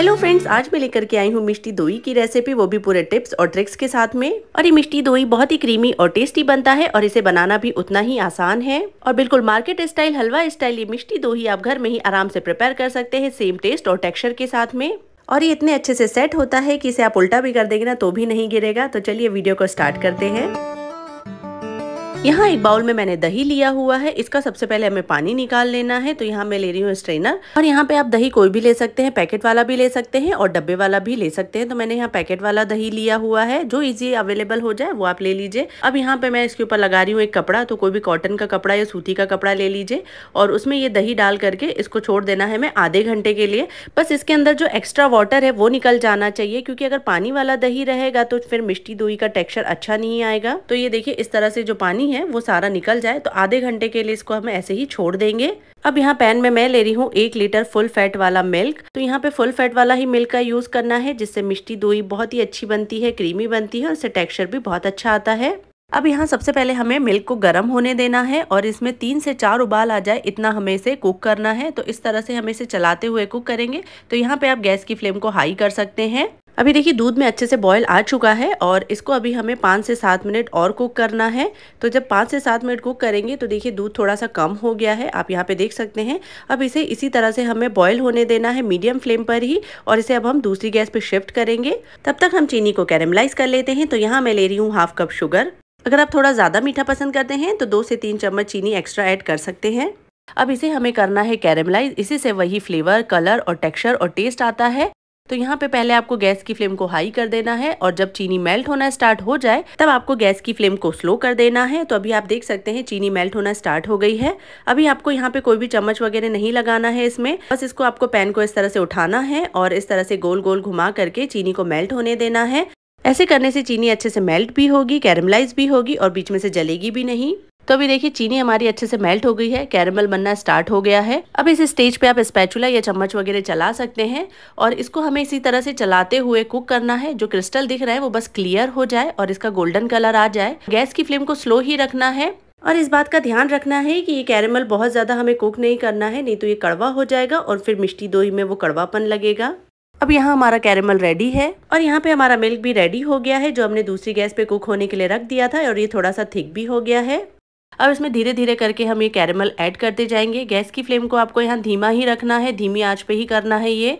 hello friends आज मैं लेकर के आई हूँ मिष्टी दोई की रेसिपी वो भी पूरे टिप्स और ट्रिक्स के साथ में और ये मिष्टी दोई बहुत ही क्रीमी और टेस्टी बनता है और इसे बनाना भी उतना ही आसान है और बिल्कुल मार्केट स्टाइल हलवा स्टाइल ये मिष्टी दोई आप घर में ही आराम से प्रिपेयर कर सकते हैं सेम टेस्ट और टेक्सचर के साथ में और ये इतने अच्छे से सेट होता है कि इसे आप उल्टा भी कर देंगे ना तो भी नहीं गिरेगा तो चलिए वीडियो को स्टार्ट करते हैं यहाँ एक बाउल में मैंने दही लिया हुआ है इसका सबसे पहले हमें पानी निकाल लेना है तो यहाँ मैं ले रही हूँ स्ट्रेनर और यहाँ पे आप दही कोई भी ले सकते हैं पैकेट वाला भी ले सकते हैं और डब्बे वाला भी ले सकते हैं तो मैंने यहाँ पैकेट वाला दही लिया हुआ है जो इजी अवेलेबल हो जाए वो आप ले लीजिए अब यहाँ पे मैं इसके ऊपर लगा रही हूँ एक कपड़ा तो कोई भी कॉटन का कपड़ा या सूती का कपड़ा ले लीजिए और उसमें ये दही डाल करके इसको छोड़ देना है मैं आधे घंटे के लिए बस इसके अंदर जो एक्स्ट्रा वाटर है वो निकल जाना चाहिए क्योंकि अगर पानी वाला दही रहेगा तो फिर मिष्टी दोई का टेक्स्चर अच्छा नहीं आएगा तो ये देखिए इस तरह से जो पानी पानी है वो सारा निकल जाए तो आधे घंटे के लिए इसको हम ऐसे ही छोड़ देंगे अब यहाँ पैन में मैं ले रही हूँ एक लीटर फुल फैट वाला मिल्क तो यहाँ पे फुल फैट वाला ही मिल्क का यूज़ करना है जिससे मिष्टी दोई बहुत ही अच्छी बनती है क्रीमी बनती है और इससे टेक्सचर भी बहुत अच्छा आता है अब यहाँ सबसे पहले हमें मिल्क को गर्म होने देना है और इसमें तीन से चार उबाल आ जाए इतना हमें इसे कुक करना है तो इस तरह से हमें इसे चलाते हुए कुक करेंगे तो यहाँ पे आप गैस की फ्लेम को हाई कर सकते हैं अभी देखिए दूध में अच्छे से बॉयल आ चुका है और इसको अभी हमें पाँच से सात मिनट और कुक करना है तो जब पाँच से सात मिनट कुक करेंगे तो देखिए दूध थोड़ा सा कम हो गया है आप यहाँ पे देख सकते हैं अब इसे इसी तरह से हमें बॉयल होने देना है मीडियम फ्लेम पर ही और इसे अब हम दूसरी गैस पे शिफ्ट करेंगे तब तक हम चीनी को कैरेमलाइज कर लेते हैं तो यहाँ मैं ले रही हूँ हाफ कप शुगर अगर आप थोड़ा ज़्यादा मीठा पसंद करते हैं तो दो से तीन चम्मच चीनी एक्स्ट्रा ऐड कर सकते हैं अब इसे हमें करना है कैरेमलाइज इसी से वही फ्लेवर कलर और टेक्सचर और टेस्ट आता है तो यहाँ पे पहले आपको गैस की फ्लेम को हाई कर देना है और जब चीनी मेल्ट होना स्टार्ट हो जाए तब आपको गैस की फ्लेम को स्लो कर देना है तो अभी आप देख सकते हैं चीनी मेल्ट होना स्टार्ट हो गई है अभी आपको यहाँ पे कोई भी चम्मच वगैरह नहीं लगाना है इसमें बस इसको आपको पैन को इस तरह से उठाना है और इस तरह से गोल गोल घुमा करके चीनी को मेल्ट होने देना है ऐसे करने से चीनी अच्छे से मेल्ट भी होगी कैरमलाइज भी होगी और बीच में से जलेगी भी नहीं तो अभी देखिए चीनी हमारी अच्छे से मेल्ट हो गई है कैरमल बनना स्टार्ट हो गया है अब इस स्टेज पे आप स्पैचुला या चम्मच वगैरह चला सकते हैं और इसको हमें इसी तरह से चलाते हुए कुक करना है जो क्रिस्टल दिख रहा है वो बस क्लियर हो जाए और इसका गोल्डन कलर आ जाए गैस की फ्लेम को स्लो ही रखना है और इस बात का ध्यान रखना है कि ये कैरेमल बहुत ज़्यादा हमें कुक नहीं करना है नहीं तो ये कड़वा हो जाएगा और फिर मिष्टी दोही में वो कड़वापन लगेगा अब यहाँ हमारा कैरेमल रेडी है और यहाँ पे हमारा मिल्क भी रेडी हो गया है जो हमने दूसरी गैस पे कुक होने के लिए रख दिया था और ये थोड़ा सा थिक भी हो गया है अब इसमें धीरे धीरे करके हम ये कैरमल ऐड करते जाएंगे गैस की फ्लेम को आपको यहाँ धीमा ही रखना है धीमी आंच पे ही करना है ये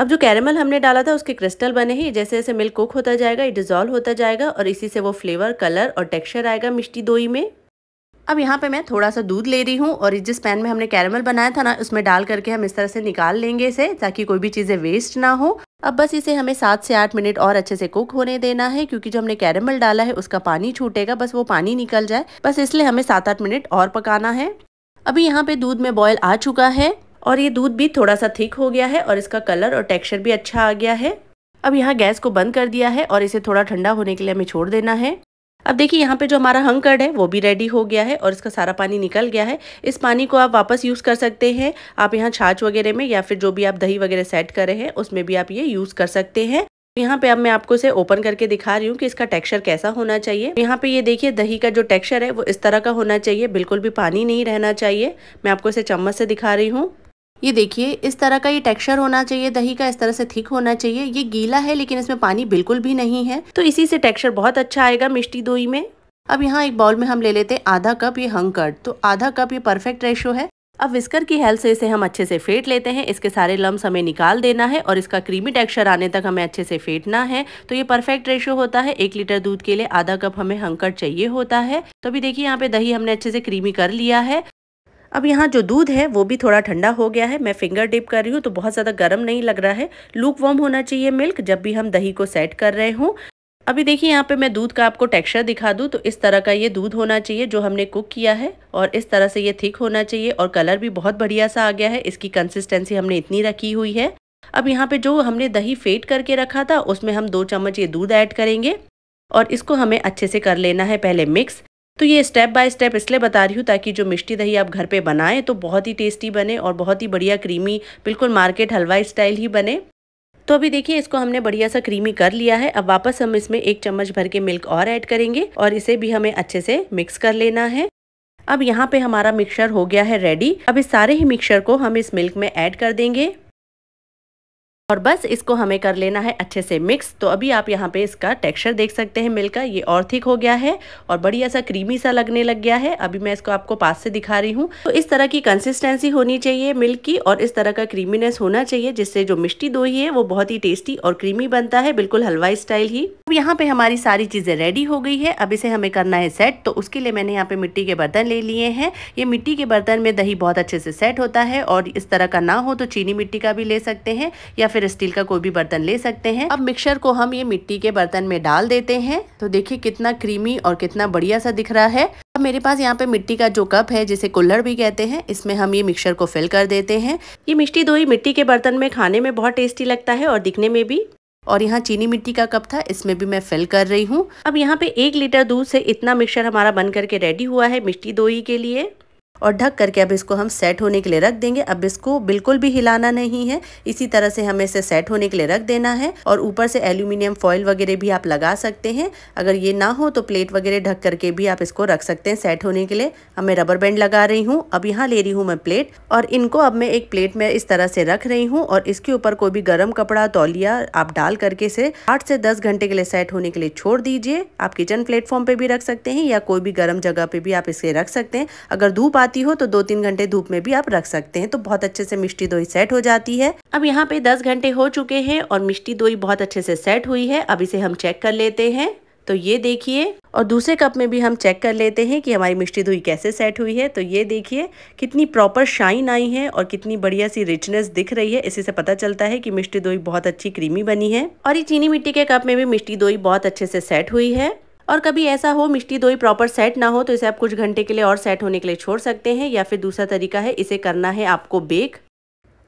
अब जो कैरमल हमने डाला था उसके क्रिस्टल बने हैं जैसे जैसे मिल्क कुक होता जाएगा ये डिजॉल्व होता जाएगा और इसी से वो फ्लेवर कलर और टेक्सचर आएगा मिष्टी दोई में अब यहाँ पे मैं थोड़ा सा दूध ले रही हूँ और जिस पैन में हमने कैरमल बनाया था ना उसमें डाल करके हम इस तरह से निकाल लेंगे इसे ताकि कोई भी चीज़ें वेस्ट ना हो अब बस इसे हमें सात से आठ मिनट और अच्छे से कुक होने देना है क्योंकि जो हमने कैरमल डाला है उसका पानी छूटेगा बस वो पानी निकल जाए बस इसलिए हमें सात आठ मिनट और पकाना है अभी यहाँ पे दूध में बॉयल आ चुका है और ये दूध भी थोड़ा सा थिक हो गया है और इसका कलर और टेक्सचर भी अच्छा आ गया है अब यहाँ गैस को बंद कर दिया है और इसे थोड़ा ठंडा होने के लिए हमें छोड़ देना है अब देखिए यहाँ पे जो हमारा हंग कर्ड है वो भी रेडी हो गया है और इसका सारा पानी निकल गया है इस पानी को आप वापस यूज़ कर सकते हैं आप यहाँ छाछ वगैरह में या फिर जो भी आप दही वगैरह सेट कर रहे हैं उसमें भी आप ये यूज़ कर सकते हैं यहाँ पे अब मैं आपको इसे ओपन करके दिखा रही हूँ कि इसका टेक्सचर कैसा होना चाहिए यहाँ पे ये देखिए दही का जो टेक्सचर है वो इस तरह का होना चाहिए बिल्कुल भी पानी नहीं रहना चाहिए मैं आपको इसे चम्मच से दिखा रही हूँ ये देखिए इस तरह का ये टेक्सचर होना चाहिए दही का इस तरह से थिक होना चाहिए ये गीला है लेकिन इसमें पानी बिल्कुल भी नहीं है तो इसी से टेक्सचर बहुत अच्छा आएगा मिष्टी दोई में अब यहाँ एक बाउल में हम ले लेते हैं आधा कप ये हंग कर्ड तो आधा कप ये परफेक्ट रेशो है अब विस्कर की हेल्प से इसे हम अच्छे से फेंट लेते हैं इसके सारे लम्ब हमें निकाल देना है और इसका क्रीमी टेक्सचर आने तक हमें अच्छे से फेंटना है तो ये परफेक्ट रेशियो होता है एक लीटर दूध के लिए आधा कप हमें हंकर चाहिए होता है तो अभी देखिए यहाँ पे दही हमने अच्छे से क्रीमी कर लिया है अब यहाँ जो दूध है वो भी थोड़ा ठंडा हो गया है मैं फिंगर डिप कर रही हूँ तो बहुत ज़्यादा गर्म नहीं लग रहा है लूक वॉर्म होना चाहिए मिल्क जब भी हम दही को सेट कर रहे हों अभी देखिए यहाँ पे मैं दूध का आपको टेक्सचर दिखा दूँ तो इस तरह का ये दूध होना चाहिए जो हमने कुक किया है और इस तरह से ये थिक होना चाहिए और कलर भी बहुत बढ़िया सा आ गया है इसकी कंसिस्टेंसी हमने इतनी रखी हुई है अब यहाँ पे जो हमने दही फेट करके रखा था उसमें हम दो चम्मच ये दूध ऐड करेंगे और इसको हमें अच्छे से कर लेना है पहले मिक्स तो ये स्टेप बाय स्टेप इसलिए बता रही हूँ ताकि जो मिष्टी दही आप घर पे बनाएं तो बहुत ही टेस्टी बने और बहुत ही बढ़िया क्रीमी बिल्कुल मार्केट हलवा स्टाइल ही बने तो अभी देखिए इसको हमने बढ़िया सा क्रीमी कर लिया है अब वापस हम इसमें एक चम्मच भर के मिल्क और ऐड करेंगे और इसे भी हमें अच्छे से मिक्स कर लेना है अब यहाँ पे हमारा मिक्सर हो गया है रेडी अब इस सारे ही मिक्सर को हम इस मिल्क में ऐड कर देंगे और बस इसको हमें कर लेना है अच्छे से मिक्स तो अभी आप यहाँ पे इसका टेक्सचर देख सकते हैं मिल का ये और थिक हो गया है और बढ़िया सा क्रीमी सा लगने लग गया है अभी मैं इसको आपको पास से दिखा रही हूँ तो इस तरह की कंसिस्टेंसी होनी चाहिए मिल्क की और इस तरह का क्रीमीनेस होना चाहिए जिससे जो मिष्टी दोही है वो बहुत ही टेस्टी और क्रीमी बनता है बिल्कुल हलवाई स्टाइल ही यहाँ पे हमारी सारी चीज़ें रेडी हो गई है अब इसे हमें करना है सेट तो उसके लिए मैंने यहाँ पे मिट्टी के बर्तन ले लिए हैं ये मिट्टी के बर्तन में दही बहुत अच्छे से सेट होता है और इस तरह का ना हो तो चीनी मिट्टी का भी ले सकते हैं या फिर स्टील का कोई भी बर्तन ले सकते हैं अब मिक्सर को हम ये मिट्टी के बर्तन में डाल देते हैं तो देखिए कितना क्रीमी और कितना बढ़िया सा दिख रहा है अब मेरे पास यहाँ पे मिट्टी का जो कप है जिसे कुल्लर भी कहते हैं इसमें हम ये मिक्सर को फिल कर देते हैं ये दो ही मिट्टी के बर्तन में खाने में बहुत टेस्टी लगता है और दिखने में भी और यहाँ चीनी मिट्टी का कप था इसमें भी मैं फिल कर रही हूँ अब यहाँ पे एक लीटर दूध से इतना मिक्सचर हमारा बन करके रेडी हुआ है मिट्टी दोई के लिए और ढक करके अब इसको हम सेट होने के लिए रख देंगे अब इसको बिल्कुल भी हिलाना नहीं है इसी तरह से हमें इसे सेट होने के लिए रख देना है और ऊपर से एल्यूमिनियम फॉइल वगैरह भी आप लगा सकते हैं अगर ये ना हो तो प्लेट वगैरह ढक करके भी आप इसको रख सकते हैं सेट होने के लिए अब मैं रबर बैंड लगा रही हूँ अब यहाँ ले रही हूँ मैं प्लेट और इनको अब मैं एक प्लेट में इस तरह से रख रही हूँ और इसके ऊपर कोई भी गर्म कपड़ा तौलिया आप डाल करके इसे आठ से दस घंटे के लिए सेट होने के लिए छोड़ दीजिए आप किचन प्लेटफॉर्म पर भी रख सकते हैं या कोई भी गर्म जगह पर भी आप इसे रख सकते हैं अगर धूप आती हो तो दो तीन घंटे धूप में भी आप रख सकते हैं तो बहुत अच्छे से मिष्टी दोई सेट हो जाती है अब यहाँ पे दस घंटे हो चुके हैं और मिष्टी दोई बहुत अच्छे से सेट हुई है अब इसे हम चेक कर लेते हैं तो ये देखिए और दूसरे कप में भी हम चेक कर लेते हैं कि हमारी मिष्टी दोई कैसे सेट हुई है तो ये देखिए कितनी प्रॉपर शाइन आई है और कितनी बढ़िया सी रिचनेस दिख रही है इसी से पता चलता है कि मिष्टी दोई बहुत अच्छी क्रीमी बनी है और ये चीनी मिट्टी के कप में भी मिष्टी दोई बहुत अच्छे से सेट हुई है और कभी ऐसा हो मिष्टी दोई प्रॉपर सेट ना हो तो इसे आप कुछ घंटे के लिए और सेट होने के लिए छोड़ सकते हैं या फिर दूसरा तरीका है इसे करना है आपको बेक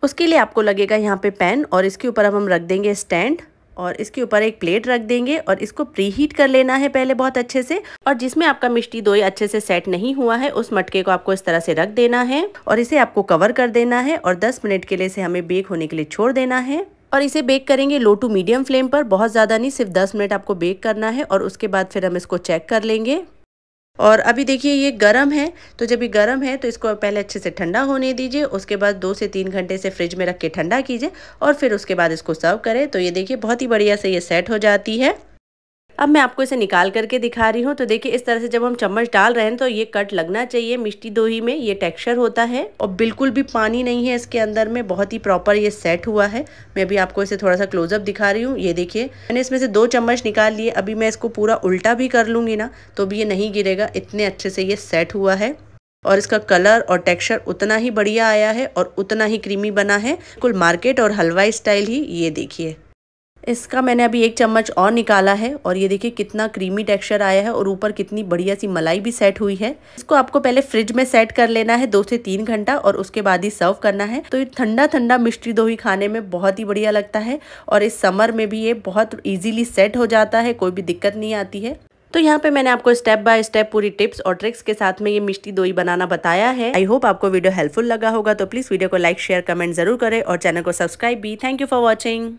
उसके लिए आपको लगेगा यहाँ पे पैन और इसके ऊपर अब हम रख देंगे स्टैंड और इसके ऊपर एक प्लेट रख देंगे और इसको प्री हीट कर लेना है पहले बहुत अच्छे से और जिसमें आपका मिष्टी दोई अच्छे से सेट नहीं हुआ है उस मटके को आपको इस तरह से रख देना है और इसे आपको कवर कर देना है और 10 मिनट के लिए इसे हमें बेक होने के लिए छोड़ देना है और इसे बेक करेंगे लो टू मीडियम फ्लेम पर बहुत ज़्यादा नहीं सिर्फ 10 मिनट आपको बेक करना है और उसके बाद फिर हम इसको चेक कर लेंगे और अभी देखिए ये गर्म है तो जब ये गर्म है तो इसको पहले अच्छे से ठंडा होने दीजिए उसके बाद दो से तीन घंटे से फ्रिज में रख के ठंडा कीजिए और फिर उसके बाद इसको सर्व करें तो ये देखिए बहुत ही बढ़िया से ये सेट हो जाती है अब मैं आपको इसे निकाल करके दिखा रही हूँ तो देखिए इस तरह से जब हम चम्मच डाल रहे हैं तो ये कट लगना चाहिए मिष्टी दोही में ये टेक्सचर होता है और बिल्कुल भी पानी नहीं है इसके अंदर में बहुत ही प्रॉपर ये सेट हुआ है मैं अभी आपको इसे थोड़ा सा क्लोजअप दिखा रही हूँ ये देखिए मैंने इसमें से दो चम्मच निकाल लिए अभी मैं इसको पूरा उल्टा भी कर लूँगी ना तो भी ये नहीं गिरेगा इतने अच्छे से ये सेट हुआ है और इसका कलर और टेक्सचर उतना ही बढ़िया आया है और उतना ही क्रीमी बना है बिल्कुल मार्केट और हलवाई स्टाइल ही ये देखिए इसका मैंने अभी एक चम्मच और निकाला है और ये देखिए कितना क्रीमी टेक्सचर आया है और ऊपर कितनी बढ़िया सी मलाई भी सेट हुई है इसको आपको पहले फ्रिज में सेट कर लेना है दो से तीन घंटा और उसके बाद ही सर्व करना है तो ये ठंडा ठंडा मिष्टी दोही खाने में बहुत ही बढ़िया लगता है और इस समर में भी ये बहुत ईजिली सेट हो जाता है कोई भी दिक्कत नहीं आती है तो यहाँ पे मैंने आपको स्टेप बाय स्टेप पूरी टिप्स और ट्रिक्स के साथ में ये मिष्टी दोई बनाना बताया है आई होप आपको वीडियो हेल्पफुल लगा होगा तो प्लीज़ वीडियो को लाइक शेयर कमेंट जरूर करें और चैनल को सब्सक्राइब भी थैंक यू फॉर वॉचिंग